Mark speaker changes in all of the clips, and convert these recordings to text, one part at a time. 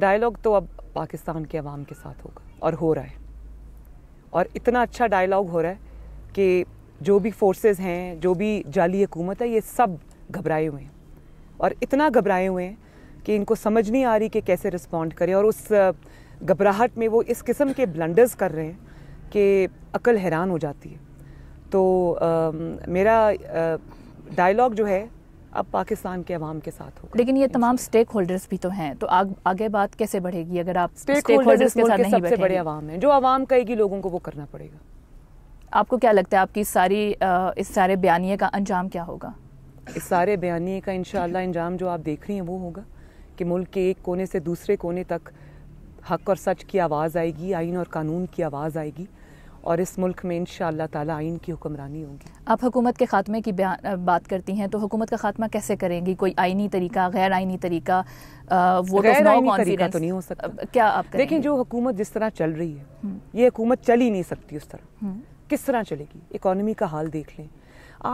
Speaker 1: Dialogue तो अब पाकिस्तान के अवाम के साथ होगा और हो रहा है और इतना अच्छा डायलॉग हो रहा है कि जो भी फोर्सेस हैं जो भी जाली हुकूमत है ये सब घबराए हुए हैं और इतना घबराए हुए हैं कि इनको समझ नहीं आ रही कि कैसे रिस्पॉन्ड करें और उस घबराहट में वो इस किस्म के ब्लंडर्स कर रहे हैं कि अकल हैरान हो जाती है तो आ, मेरा डायलॉग जो है अब पाकिस्तान के अवाम के साथ होगा
Speaker 2: लेकिन ये तमाम स्टेक होल्डर्स भी तो हैं तो आग, आगे बात कैसे बढ़ेगी अगर आप स्टेक होल्डर्स के साथ नहीं सबसे बड़े अवाम हैं
Speaker 1: जो अवाम कहेगी लोगों को वो करना पड़ेगा
Speaker 2: आपको क्या लगता है आपकी सारी इस सारे बयानी का अंजाम क्या होगा
Speaker 1: इस सारे बयानी का इन अंजाम जो आप देख रही हैं वो होगा कि मुल्क के एक कोने से दूसरे कोने तक हक और सच की आवाज़ आएगी आइन और कानून की आवाज़ आएगी और इस मुल्क में इन ताला आइन की हुक्मरानी होगी
Speaker 2: आप हुकूमत के खात्मे की बात करती हैं तो हुकूमत का खात्मा कैसे करेंगी कोई आइनी तरीका गैर आइनी तरीका वो तो गैर आइनी तरीका तो नहीं हो
Speaker 1: सकता क्या आप देखें जो हुकूमत जिस तरह चल रही है हम्म। ये हुकूमत चल ही नहीं सकती उस तरह हम्म। किस तरह चलेगी इकोनॉमी का हाल देख लें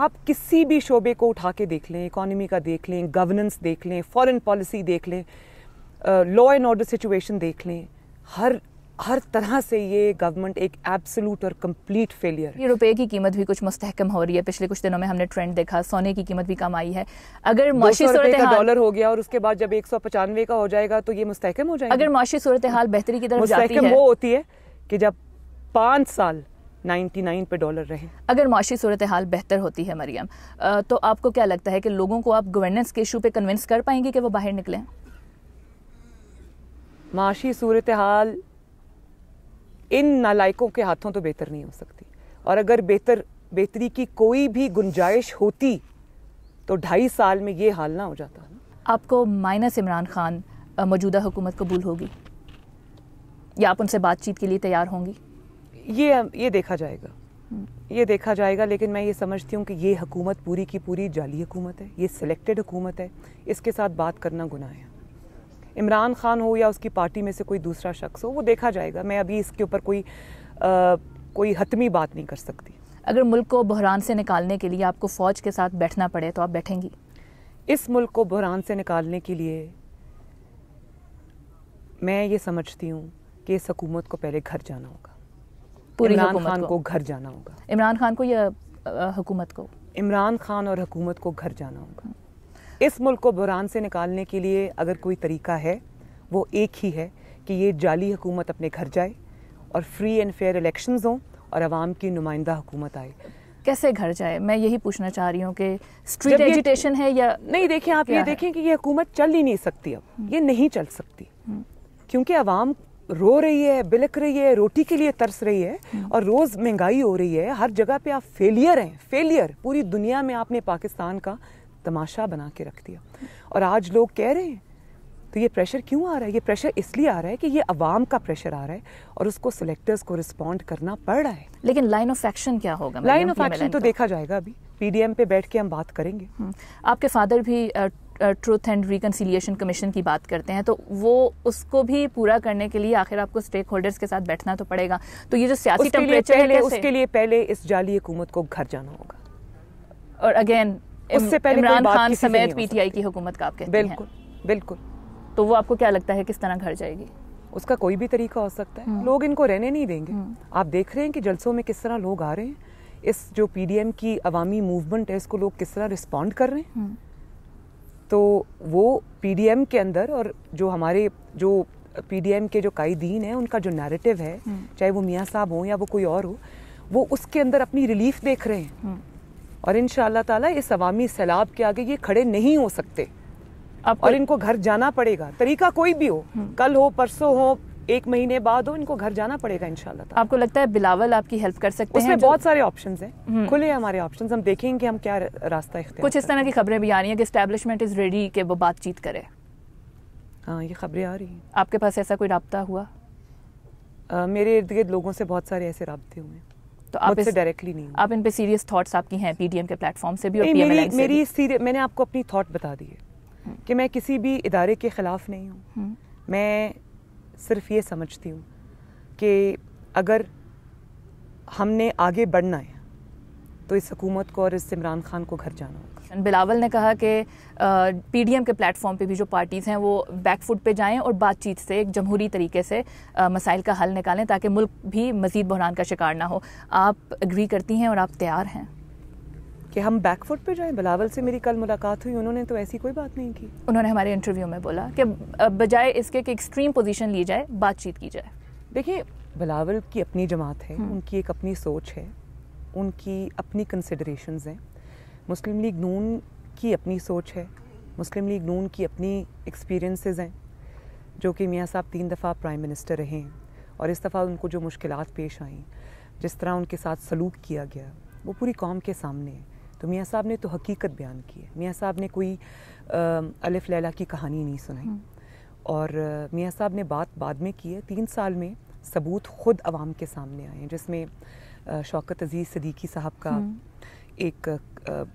Speaker 1: आप किसी भी शोबे को उठा के देख लें इकोनॉमी का देख लें गवर्नेंस देख लें फॉरेन पॉलिसी देख लें लॉ एंड ऑर्डर सिचुएशन देख लें हर हर तरह से ये गवर्नमेंट एक एब्सोलूट
Speaker 2: और कंप्लीट फेलियर ये रुपए की कीमत भी कुछ मुस्तहकम हो रही है पिछले कुछ दिनों में हमने ट्रेंड देखा सोने की कीमत भी कम आई है अगर माशी सूरत हाल डॉलर
Speaker 1: हो गया और उसके बाद जब एक सौ पचानवे का हो जाएगा
Speaker 2: तो ये मुस्तहकम हो जाएगा अगर माशी सूरत हाल बेहतरी की तरफ जाती है वो होती है कि
Speaker 1: जब पाँच साल 99 पे डॉलर रहे
Speaker 2: अगर माशी सूरत हाल बेहतर होती है मरियम तो आपको क्या लगता है कि लोगों को आप गवर्नेंस के इशू पे कन्विंस कर पाएंगे कि वो बाहर निकलें
Speaker 1: माशी सूरत हाल इन नालायकों के हाथों तो बेहतर नहीं हो सकती और अगर बेहतर बेहतरी की कोई भी गुंजाइश होती तो ढाई साल में ये हाल ना हो जाता
Speaker 2: आपको माइनस इमरान खान मौजूदा हुकूमत कबूल होगी या आप उनसे बातचीत के लिए तैयार होंगी
Speaker 1: ये ये देखा जाएगा ये देखा जाएगा लेकिन मैं ये समझती हूँ कि ये हुकूमत पूरी की पूरी जाली हुकूमत है ये सिलेक्टेड हुकूमत है इसके साथ बात करना गुनाह है इमरान खान हो या उसकी पार्टी में से कोई दूसरा शख्स हो वो देखा जाएगा मैं अभी इसके ऊपर कोई आ, कोई हतमी बात नहीं कर सकती
Speaker 2: अगर मुल्क को बहरान से निकालने के लिए आपको फ़ौज के साथ बैठना पड़े तो आप बैठेंगी
Speaker 1: इस मुल्क को बहरान से निकालने के लिए मैं ये समझती हूँ कि इस हकूमत को पहले घर जाना होगा
Speaker 2: पूरी इमरान खान को।, घर जाना होगा इमरान खान को या हकूमत को इमरान खान और हुकूमत को घर जाना होगा
Speaker 1: इस मुल्क को बुरान से निकालने के लिए अगर कोई तरीका है वो एक ही है कि ये जाली हुकूमत अपने घर जाए और फ्री एंड फेयर इलेक्शन हों और आवाम की नुमाइंदा हुकूमत आए
Speaker 2: कैसे घर जाए मैं यही पूछना चाह रही हूँ कि स्ट्रीट एजुटेशन है या नहीं देखें आप ये देखें
Speaker 1: कि ये हुकूमत चल ही नहीं सकती अब हम्म। ये नहीं चल सकती हम्म। क्योंकि आवाम रो रही है बिलक रही है रोटी के लिए तरस रही है हम्म। और रोज़ महंगाई हो रही है हर जगह पे आप फेलियर हैं फेलियर पूरी दुनिया में आपने पाकिस्तान का तमाशा बना के रख दिया और आज लोग कह रहे हैं तो ये प्रेशर क्यों आ रहा है ये प्रेशर इसलिए आ रहा है कि ये अवाम का प्रेशर आ रहा है और उसको सिलेक्टर्स को रिस्पॉन्ड करना पड़ रहा है
Speaker 2: लेकिन लाइन ऑफ एक्शन क्या होगा लाइन ऑफ एक्शन तो देखा जाएगा अभी पीडीएम पे बैठ के हम बात करेंगे हम्म। आपके फादर भी ट्रूथ एंड रिकनसिलियेशन कमीशन की बात करते हैं तो वो उसको भी पूरा करने के लिए आखिर आपको स्टेक होल्डर्स के साथ बैठना तो पड़ेगा तो ये जो सियासी उसके लिए उसके लिए
Speaker 1: पहले इस जाली हुकूमत को घर जाना होगा
Speaker 2: और अगेन उससे पहले इमरान खान समेत पीटीआई की हुकूमत का आपके बिल्कुल बिल्कुल तो वो आपको क्या
Speaker 1: लगता है किस तरह घर जाएगी उसका कोई भी तरीका हो सकता है हम्म। लोग इनको रहने नहीं देंगे हम्म। आप देख रहे हैं कि जलसों में किस तरह लोग आ रहे हैं इस जो पीडीएम की अवामी मूवमेंट है इसको लोग किस तरह रिस्पॉन्ड कर रहे हैं हम्म। तो वो पीडीएम के अंदर और जो हमारे जो पीडीएम के जो कायदीन हैं उनका जो नैरेटिव है चाहे वो मियाँ साहब हो या वो कोई और हो वो उसके अंदर अपनी रिलीफ देख रहे हैं और इन ताला इस अवामी सैलाब के आगे ये खड़े नहीं हो सकते और तो- इनको घर जाना पड़ेगा तरीका कोई भी हो हम्म। कल हो परसों हो एक महीने बाद हो इनको घर जाना पड़ेगा इनशाला
Speaker 2: आपको लगता है बिलावल आपकी हेल्प कर सकते उसमें हैं बहुत
Speaker 1: सारे ऑप्शन हैं हम्म। खुले हैं हमारे ऑप्शन हम देखेंगे कि हम क्या रास्ता कुछ इस तरह
Speaker 2: की खबरें भी आ रही है कि स्टैब्लिशमेंट इज रेडी कि वो बातचीत करे
Speaker 1: हाँ ये खबरें आ रही
Speaker 2: हैं आपके पास ऐसा कोई रबता हुआ
Speaker 1: मेरे इर्द गिर्द लोगों से बहुत सारे ऐसे रबते हुए हैं तो आप इस डायरेक्टली नहीं
Speaker 2: आप इन पे सीरियस थॉट्स आपकी हैं पीडीएम के प्लेटफॉर्म से भी और मेरी, से मेरी
Speaker 1: सीरिय, मैंने आपको अपनी थॉट बता दी है हम्म। कि मैं किसी भी इदारे के ख़िलाफ़ नहीं हूँ हम्म। मैं सिर्फ ये समझती हूँ कि अगर हमने आगे बढ़ना है तो इस हकूमत को और इस इमरान खान को घर जाना होगा
Speaker 2: बिलावल ने कहा कि पीडीएम के प्लेटफॉर्म पे भी जो पार्टीज़ हैं वो बैकफुट पे जाएं और बातचीत से एक जमहूरी तरीके से मसाइल का हल निकालें ताकि मुल्क भी मजीद बहरान का शिकार ना हो आप एग्री करती हैं और आप तैयार हैं कि हम बैकफुट पे जाएं बिलावल से मेरी कल मुलाकात हुई उन्होंने तो ऐसी कोई बात नहीं की उन्होंने हमारे इंटरव्यू में बोला कि बजाय इसके कि एक्सट्रीम पोजीशन ली जाए बातचीत की जाए
Speaker 1: देखिए बिलावल की अपनी जमात है हम्म। उनकी एक अपनी सोच है उनकी अपनी कंसिडरेशन हैं मुस्लिम लीग नून की अपनी सोच है मुस्लिम लीग नून की अपनी एक्सपीरियंसेस हैं जो कि मियाँ साहब तीन दफ़ा प्राइम मिनिस्टर रहे हैं और इस दफ़ा उनको जो मुश्किल पेश आई जिस तरह उनके साथ सलूक किया गया वो पूरी कौम के सामने है तो मियाँ साहब ने तो हकीकत बयान की है मियाँ साहब ने कोई अलिफ लैला की कहानी नहीं सुनाई हम्म। और मियाँ साहब ने बात बाद में की है तीन साल में सबूत खुद आवाम के सामने आए हैं जिसमें शौकत अजीज़ सदीकी साहब का हम्म। एक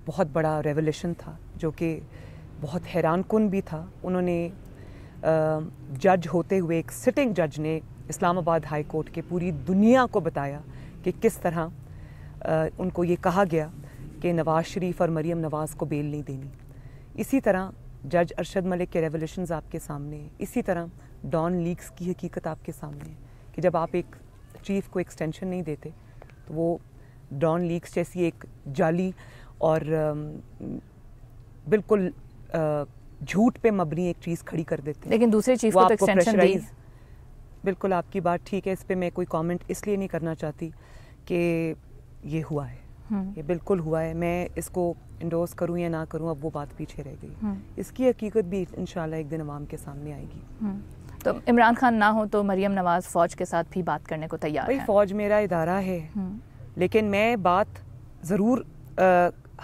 Speaker 1: बहुत बड़ा रेवोल्यूशन था जो कि बहुत हैरान कन भी था उन्होंने जज होते हुए एक सिटिंग जज ने इस्लामाबाद हाई कोर्ट के पूरी दुनिया को बताया कि किस तरह उनको ये कहा गया कि नवाज़ शरीफ और मरीम नवाज़ को बेल नहीं देनी इसी तरह जज अरशद मलिक के रेवोल्यूशन आपके सामने इसी तरह डॉन लीक्स की हकीकत आपके सामने कि जब आप एक चीफ को एक्सटेंशन नहीं देते तो वो डॉन लीक्स जैसी एक जाली और बिल्कुल झूठ पे मबनी एक चीज़ खड़ी कर देते हैं लेकिन दूसरी चीज़ को तो एक्सटेंशन दी बिल्कुल आपकी बात ठीक है इस पर मैं कोई कमेंट इसलिए नहीं करना चाहती कि ये हुआ है हम्म। ये बिल्कुल हुआ है मैं इसको इंडोर्स करूं या ना करूं अब वो बात पीछे रह गई हम्म। इसकी हकीकत भी इन एक दिन आवाम के सामने आएगी
Speaker 2: हम्म। तो इमरान खान ना हो तो मरियम नवाज फौज के साथ भी बात करने को तैयार है फौज मेरा इदारा है लेकिन
Speaker 1: मैं बात ज़रूर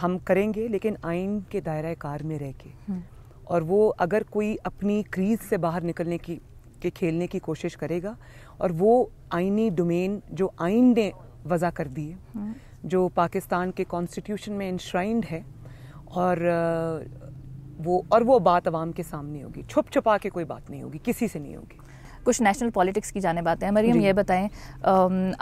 Speaker 1: हम करेंगे लेकिन आइन के दायरा कार में रह के हम्म। और वो अगर कोई अपनी क्रीज से बाहर निकलने की के खेलने की कोशिश करेगा और वो आइनी डोमेन जो आइन ने वज़ा कर दी है हम्म। जो पाकिस्तान के कॉन्स्टिट्यूशन में इंश्राइंड है और वो और वो बात आवाम के सामने होगी छुप छुपा के कोई बात नहीं होगी
Speaker 2: किसी से नहीं होगी कुछ नेशनल पॉलिटिक्स की जाने बातें हैं मरियम ये बताएं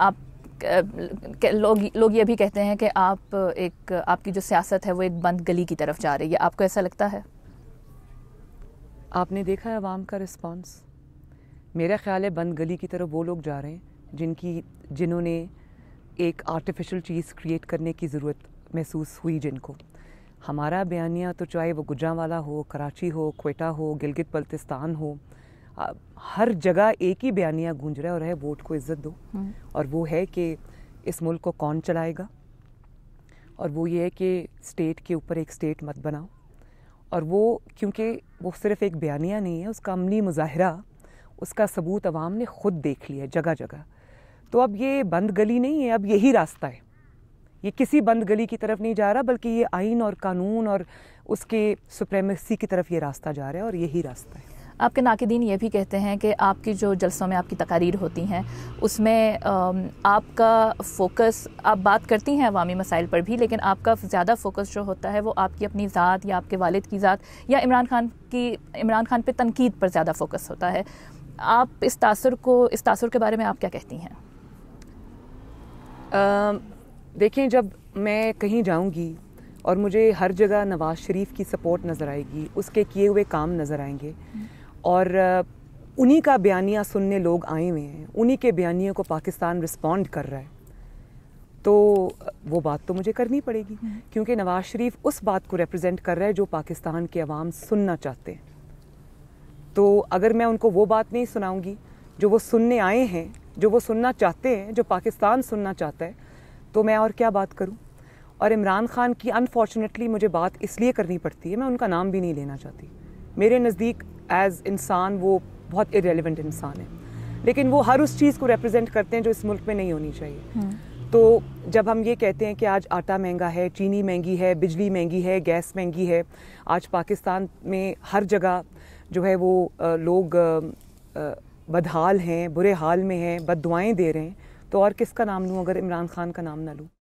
Speaker 2: आप लोग लोग ये भी कहते हैं कि आप एक आपकी जो सियासत है वो एक बंद गली की तरफ जा रही है आपको ऐसा लगता है
Speaker 1: आपने देखा है आवाम का रिस्पांस मेरा ख्याल है बंद गली की तरफ वो लोग जा रहे हैं जिनकी जिन्होंने एक आर्टिफिशियल चीज़ क्रिएट करने की ज़रूरत महसूस हुई जिनको हमारा बयानिया तो चाहे वो गुजरावाला हो कराची हो कोटा हो गिलगित बल्तिस्तान हो हर जगह एक ही बयानिया गूंज रहा है और है वोट को इज्जत दो हम्म। और वो है कि इस मुल्क को कौन चलाएगा और वो ये है कि स्टेट के ऊपर एक स्टेट मत बनाओ और वो क्योंकि वो सिर्फ एक बयानिया नहीं है उसका अमनी मुजाहरा उसका सबूत अवाम ने खुद देख लिया है जगह जगह तो अब ये बंद गली नहीं है अब यही रास्ता है ये किसी बंद गली की तरफ नहीं जा रहा बल्कि ये आइन और कानून और उसके सुप्रेमेसी की तरफ ये रास्ता जा रहा है और यही रास्ता है
Speaker 2: आपके नाकदीन ये भी कहते हैं कि आपकी जो जलसों में आपकी तकारीर होती हैं उसमें आपका फोकस आप बात करती हैं अवामी मसाइल पर भी लेकिन आपका ज़्यादा फोकस जो होता है वो आपकी अपनी ज़ात या आपके वालिद की ज़ात या इमरान खान की इमरान खान पर तनकीद पर ज़्यादा फोकस होता है आप इस तासर को इस तासर के बारे में आप क्या कहती हैं
Speaker 1: देखें जब मैं कहीं जाऊंगी और मुझे हर जगह नवाज़ शरीफ की सपोर्ट नज़र आएगी उसके किए हुए काम नज़र आएंगे हम्म। और उन्हीं का बयानिया सुनने लोग आए हुए हैं उन्हीं के बयानियों को पाकिस्तान रिस्पॉन्ड कर रहा है तो वो बात तो मुझे करनी पड़ेगी हम्म। क्योंकि नवाज शरीफ उस बात को रिप्रेजेंट कर रहा है जो पाकिस्तान के अवाम सुनना चाहते हैं तो अगर मैं उनको वो बात नहीं सुनाऊंगी जो वो सुनने आए हैं जो वो सुनना चाहते हैं जो पाकिस्तान सुनना चाहता है तो मैं और क्या बात करूं और इमरान खान की अनफॉर्चुनेटली मुझे बात इसलिए करनी पड़ती है मैं उनका नाम भी नहीं लेना चाहती मेरे नज़दीक एज इंसान वो बहुत इरेलीवेंट इंसान है लेकिन वो हर उस चीज़ को रिप्रेजेंट करते हैं जो इस मुल्क में नहीं होनी चाहिए हम्म। तो जब हम ये कहते हैं कि आज आटा महंगा है चीनी महंगी है बिजली महंगी है गैस महंगी है आज पाकिस्तान में हर जगह जो है वो लोग बदहाल हैं बुरे हाल में हैं बद दे रहे हैं तो और किसका नाम लूँ अगर इमरान खान का नाम ना लूँ